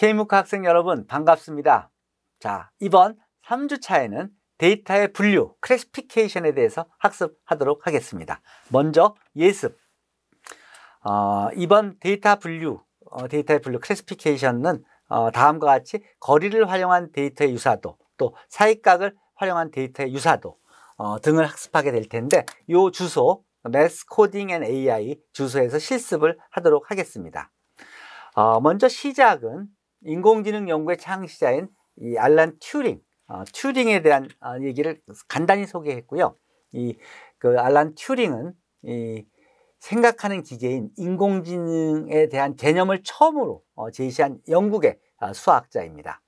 케이무카 학생 여러분 반갑습니다. 자, 이번 3주차에는 데이터의 분류, 클래시피케이션에 대해서 학습하도록 하겠습니다. 먼저 예습. 어, 이번 데이터 분류, 어, 데이터의 분류, 클래시피케이션은 어, 다음과 같이 거리를 활용한 데이터의 유사도, 또 사익각을 활용한 데이터의 유사도 어, 등을 학습하게 될 텐데 이 주소, Math Coding and AI 주소에서 실습을 하도록 하겠습니다. 어, 먼저 시작은 인공지능 연구의 창시자인 이 알란 튜링, 어, 튜링에 대한 어, 얘기를 간단히 소개했고요. 이그 알란 튜링은 이 생각하는 기계인 인공지능에 대한 개념을 처음으로 어, 제시한 영국의 어, 수학자입니다.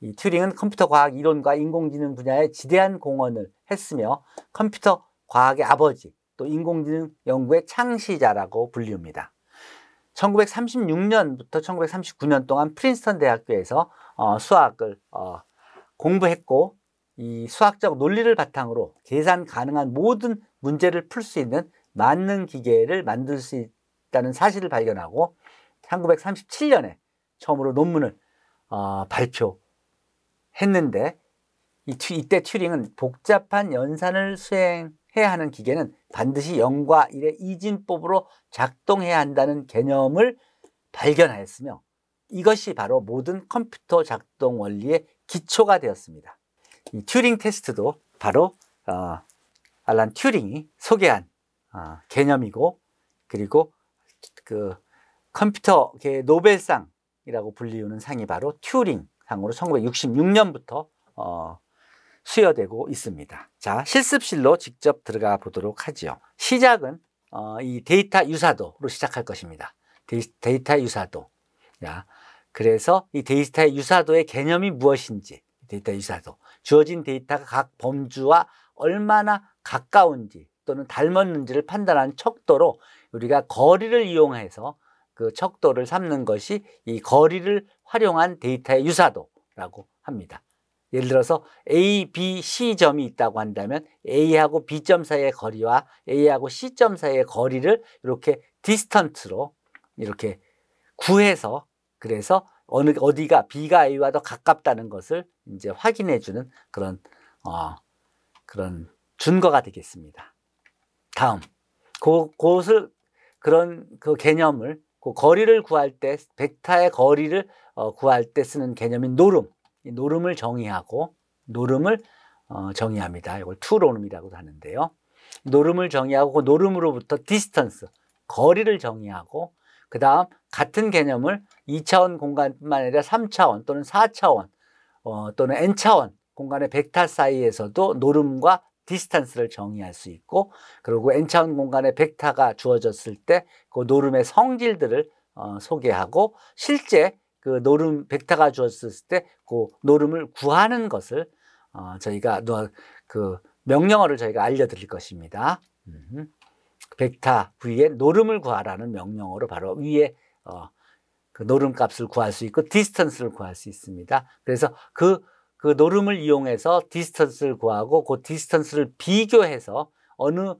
이 튜링은 컴퓨터 과학 이론과 인공지능 분야에 지대한 공헌을 했으며 컴퓨터 과학의 아버지 또 인공지능 연구의 창시자라고 불리웁니다. 1936년부터 1939년 동안 프린스턴 대학교에서 어, 수학을 어, 공부했고 이 수학적 논리를 바탕으로 계산 가능한 모든 문제를 풀 수 있는 만능 기계를 만들 수 있다는 사실을 발견하고 1937년에 처음으로 논문을 어, 발표했는데 이, 이때 튜링은 복잡한 연산을 수행 해야 하는 기계는 반드시 0과 1의 이진법으로 작동해야 한다는 개념을 발견하였으며 이것이 바로 모든 컴퓨터 작동 원리의 기초가 되었습니다. 이 튜링 테스트도 바로 어, 알란 튜링이 소개한 어, 개념이고 그리고 그 컴퓨터계 노벨상이라고 불리우는 상이 바로 튜링 상으로 1966년부터 어, 수여되고 있습니다. 자, 실습실로 직접 들어가 보도록 하지요. 시작은 어, 이 데이터 유사도로 시작할 것입니다. 데이, 데이터 유사도. 자, 그래서 이 데이터 의 유사도의 개념이 무엇인지, 데이터 유사도. 주어진 데이터가 각 범주와 얼마나 가까운지 또는 닮았는지를 판단한 척도로 우리가 거리를 이용해서 그 척도를 삼는 것이 이 거리를 활용한 데이터의 유사도라고 합니다. 예를 들어서 A, B, C점이 있다고 한다면 A하고 B점 사이의 거리와 A하고 C점 사이의 거리를 이렇게 디스턴트로 이렇게 구해서 그래서 어느 어디가 B가 A와 더 가깝다는 것을 이제 확인해 주는 그런 어 그런 준거가 되겠습니다. 다음 그, 그것을 그런 그 개념을 그 거리를 구할 때벡터의 거리를 어, 구할 때 쓰는 개념인 노름 노름을 정의하고 노름을 어, 정의합니다. 이걸 투로름이라고도 하는데요. 노름을 정의하고 그 노름으로부터 디스턴스, 거리를 정의하고 그 다음 같은 개념을 2차원 공간뿐만 아니라 3차원 또는 4차원 어, 또는 n차원 공간의 벡터 사이에서도 노름과 디스턴스를 정의할 수 있고 그리고 n차원 공간의 벡터가 주어졌을 때 그 노름의 성질들을 어, 소개하고 실제 그 노름 백타가 주었을 때 그 노름을 구하는 것을 어, 저희가 그 명령어를 저희가 알려드릴 것입니다. 음. 백타 위에 노름을 구하라는 명령어로 바로 위에 어, 그 노름 값을 구할 수 있고 디스턴스를 구할 수 있습니다. 그래서 그, 그 노름을 이용해서 디스턴스를 구하고 그 디스턴스를 비교해서 어느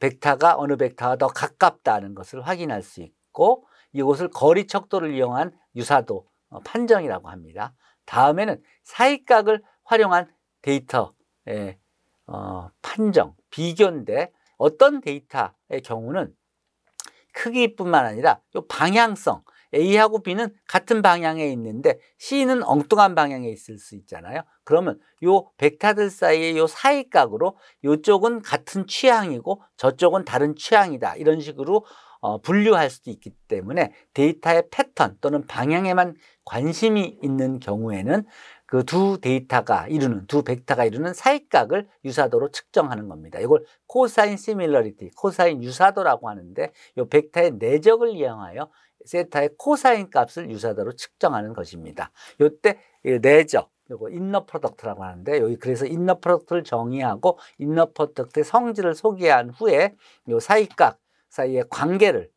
벡타가 어느 벡타가 더 가깝다는 것을 확인할 수 있고 이곳을 거리 척도를 이용한 유사도 어, 판정이라고 합니다. 다음에는 사익각을 활용한 데이터 어, 판정, 비교인데 어떤 데이터의 경우는 크기뿐만 아니라 방향성, A하고 B는 같은 방향에 있는데 C는 엉뚱한 방향에 있을 수 있잖아요. 그러면 요 벡터들 사이의 요 사이각으로 요쪽은 같은 취향이고 저쪽은 다른 취향이다. 이런 식으로 어, 분류할 수도 있기 때문에 데이터의 패턴 또는 방향에만 관심이 있는 경우에는 그 두 데이터가 이루는 두 벡터가 이루는 사이각을 유사도로 측정하는 겁니다. 이걸 코사인 시밀러리티, 코사인 유사도라고 하는데 이 벡터의 내적을 이용하여 세타의 코사인 값을 유사도로 측정하는 것입니다. 이때 내적 요거 인너 프로덕트라고 하는데 여기 그래서 인너 프로덕트를 정의하고 인너 프로덕트의 성질을 소개한 후에 요 사이각 사이의 관계를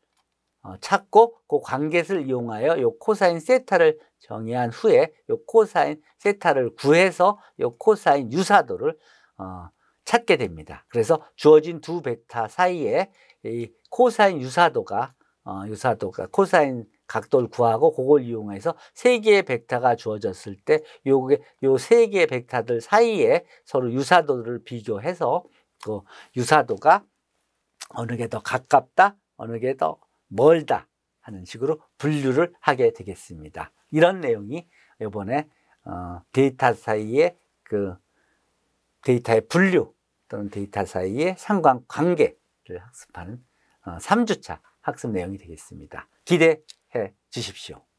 어, 찾고 그 관계를 이용하여 요 코사인 세타를 정의한 후에 요 코사인 세타를 구해서 요 코사인 유사도를 어, 찾게 됩니다. 그래서 주어진 두 베타 사이에 이 코사인 유사도가 어, 유사도가 코사인 각도를 구하고 그걸 이용해서 세 개의 벡터가 주어졌을 때 요게 요 세 개의 벡터들 사이에 서로 유사도를 비교해서 그 유사도가 어느 게 더 가깝다, 어느 게 더 멀다 하는 식으로 분류를 하게 되겠습니다. 이런 내용이 이번에 어, 데이터 사이의 그 데이터의 분류 또는 데이터 사이의 상관관계를 학습하는 어, 3주차 학습 내용이 되겠습니다. 기대해 주십시오.